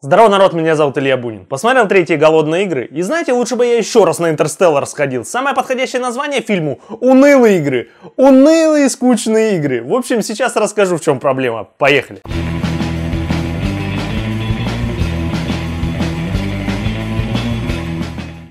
Здорово, народ, меня зовут Илья Бунин. Посмотрел третьи «Голодные игры» и знаете, лучше бы я еще раз на «Интерстеллар» сходил. Самое подходящее название фильму – «Унылые игры». Унылые скучные игры. В общем, сейчас расскажу, в чем проблема. Поехали. Поехали.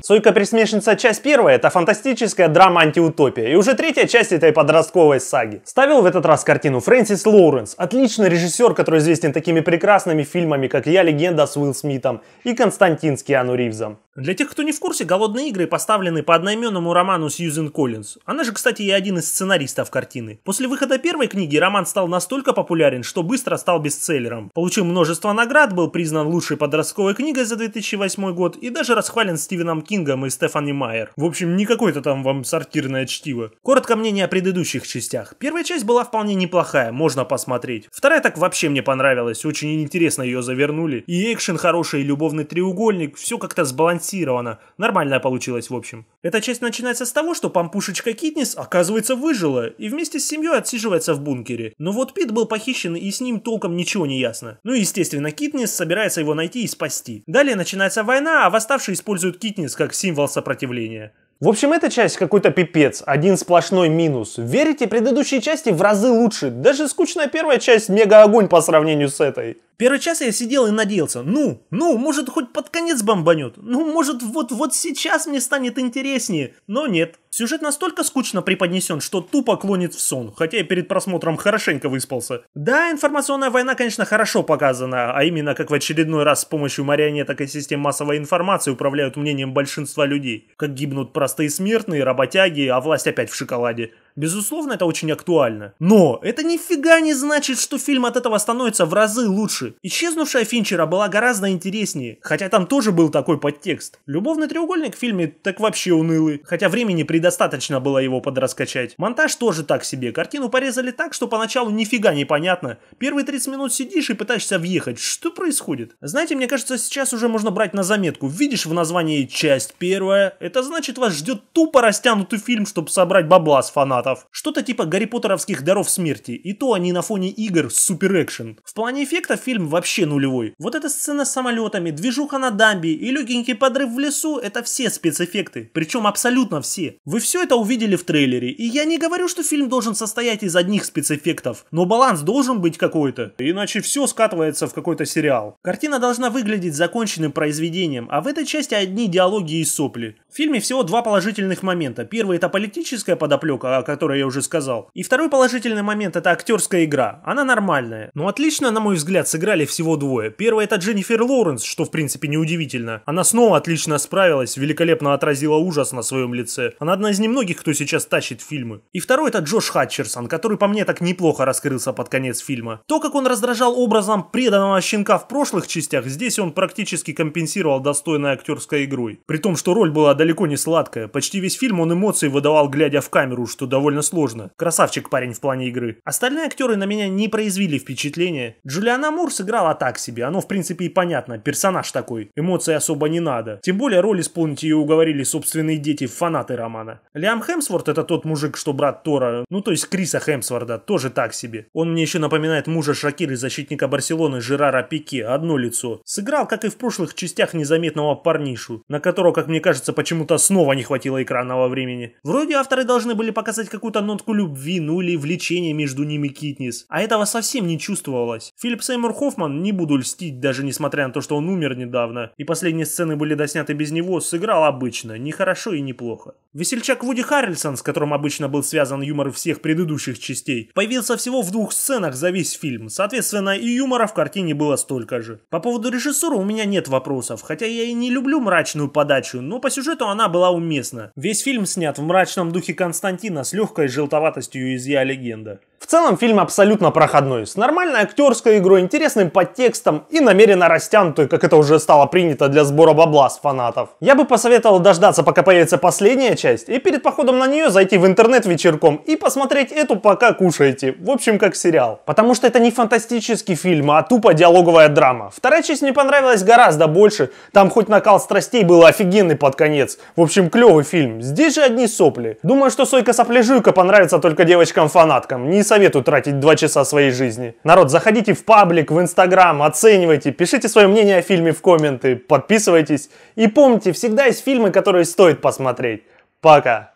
«Сойка-пересмешница. Часть первая» — это фантастическая драма-антиутопия, и уже третья часть этой подростковой саги. Ставил в этот раз картину Фрэнсис Лоуренс, отличный режиссер, который известен такими прекрасными фильмами, как «Я легенда» с Уилл Смитом и «Константин» с Киану Ривзом. Для тех, кто не в курсе, «Голодные игры» поставлены по одноименному роману Сьюзен Коллинз. Она же, кстати, и один из сценаристов картины. После выхода первой книги роман стал настолько популярен, что быстро стал бестселлером. Получил множество наград, был признан лучшей подростковой книгой за 2008 год и даже расхвален Стивеном Кингом Кингом и Стефани Майер. В общем, не какое-то там вам сортирное чтиво. Коротко мнение о предыдущих частях. Первая часть была вполне неплохая, можно посмотреть. Вторая так вообще мне понравилась, очень интересно ее завернули. И экшен хороший, и любовный треугольник, все как-то сбалансировано. Нормально получилось в общем. Эта часть начинается с того, что пампушечка Китнис оказывается выжила и вместе с семьей отсиживается в бункере. Но вот Пит был похищен и с ним толком ничего не ясно. Ну и естественно Китнис собирается его найти и спасти. Далее начинается война, а восставшие используют Китнис как символ сопротивления. В общем, эта часть какой-то пипец, один сплошной минус. Верите, предыдущие части в разы лучше. Даже скучная первая часть мега огонь по сравнению с этой. Первый час я сидел и надеялся, ну, ну, может хоть под конец бомбанет, ну, может вот-вот сейчас мне станет интереснее, но нет. Сюжет настолько скучно преподнесен, что тупо клонит в сон, хотя я перед просмотром хорошенько выспался. Да, информационная война, конечно, хорошо показана, а именно как в очередной раз с помощью марионеток и систем массовой информации управляют мнением большинства людей. Как гибнут простые смертные, работяги, а власть опять в шоколаде. Безусловно, это очень актуально. Но это нифига не значит, что фильм от этого становится в разы лучше. Исчезнувшая Финчера была гораздо интереснее, хотя там тоже был такой подтекст. Любовный треугольник в фильме так вообще унылый, хотя времени предостаточно было его подраскачать. Монтаж тоже так себе, картину порезали так, что поначалу нифига не понятно. Первые 30 минут сидишь и пытаешься въехать, что происходит? Знаете, мне кажется, сейчас уже можно брать на заметку. Видишь в названии часть первая, это значит вас ждет тупо растянутый фильм, чтобы собрать бабла с фанатов автоматов, что-то типа Гарри Поттеровских даров смерти, и то они на фоне игр супер экшен. В плане эффектов фильм вообще нулевой. Вот эта сцена с самолетами, движуха на дамбе и легенький подрыв в лесу – это все спецэффекты, причем абсолютно все. Вы все это увидели в трейлере, и я не говорю, что фильм должен состоять из одних спецэффектов, но баланс должен быть какой-то, иначе все скатывается в какой-то сериал. Картина должна выглядеть законченным произведением, а в этой части одни диалоги и сопли. В фильме всего два положительных момента. Первый – это политическая подоплека, о которое я уже сказал. И второй положительный момент – это актерская игра. Она нормальная. Но ну, отлично, на мой взгляд, сыграли всего двое. Первый – это Дженнифер Лоуренс, что в принципе неудивительно. Она снова отлично справилась, великолепно отразила ужас на своем лице. Она одна из немногих, кто сейчас тащит фильмы. И второй – это Джош Хатчерсон, который по мне так неплохо раскрылся под конец фильма. То, как он раздражал образом преданного щенка в прошлых частях, здесь он практически компенсировал достойной актерской игрой. При том, что роль была далеко не сладкая. Почти весь фильм он эмоции выдавал, глядя в камеру, что довольно сложно. Красавчик парень в плане игры. Остальные актеры на меня не произвели впечатления. Джулиана Мур сыграла так себе, оно в принципе и понятно, персонаж такой. Эмоций особо не надо. Тем более роль исполнить ее уговорили собственные дети, фанаты романа. Лиам Хемсворт это тот мужик, что брат Тора, ну то есть Криса Хемсворда, тоже так себе. Он мне еще напоминает мужа Шакиры, защитника Барселоны Жерара Пике, одно лицо. Сыграл, как и в прошлых частях, незаметного парнишу, на которого, как мне кажется, почему-то снова не хватило экранного времени. Вроде авторы должны были показать сказать, какую-то нотку любви, ну или влечения между ними Китнис. А этого совсем не чувствовалось. Филипп Сеймур Хоффман, не буду льстить, даже несмотря на то, что он умер недавно, и последние сцены были досняты без него, сыграл обычно, не хорошо и неплохо. Весельчак Вуди Харрельсон, с которым обычно был связан юмор всех предыдущих частей, появился всего в двух сценах за весь фильм, соответственно и юмора в картине было столько же. По поводу режиссура у меня нет вопросов, хотя я и не люблю мрачную подачу, но по сюжету она была уместна. Весь фильм снят в мрачном духе Константина с легкой желтоватостью из легенда». В целом фильм абсолютно проходной, с нормальной актерской игрой, интересным подтекстом и намеренно растянутой, как это уже стало принято для сбора бабла с фанатов. Я бы посоветовал дождаться, пока появится последняя часть, и перед походом на нее зайти в интернет вечерком и посмотреть эту пока кушаете, в общем как сериал. Потому что это не фантастический фильм, а тупо диалоговая драма. Вторая часть мне понравилась гораздо больше, там хоть накал страстей был офигенный под конец. В общем клевый фильм, здесь же одни сопли. Думаю, что Сойка Сопляжуйка понравится только девочкам-фанаткам, не советую тратить 2 часа своей жизни. Народ, заходите в паблик, в инстаграм, оценивайте, пишите свое мнение о фильме в комменты, подписывайтесь. И помните, всегда есть фильмы, которые стоит посмотреть. Пока!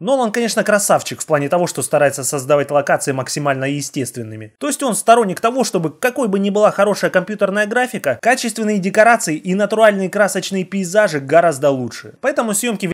Нолан, конечно, красавчик в плане того, что старается создавать локации максимально естественными. То есть он сторонник того, чтобы какой бы ни была хорошая компьютерная графика, качественные декорации и натуральные красочные пейзажи гораздо лучше. Поэтому съемки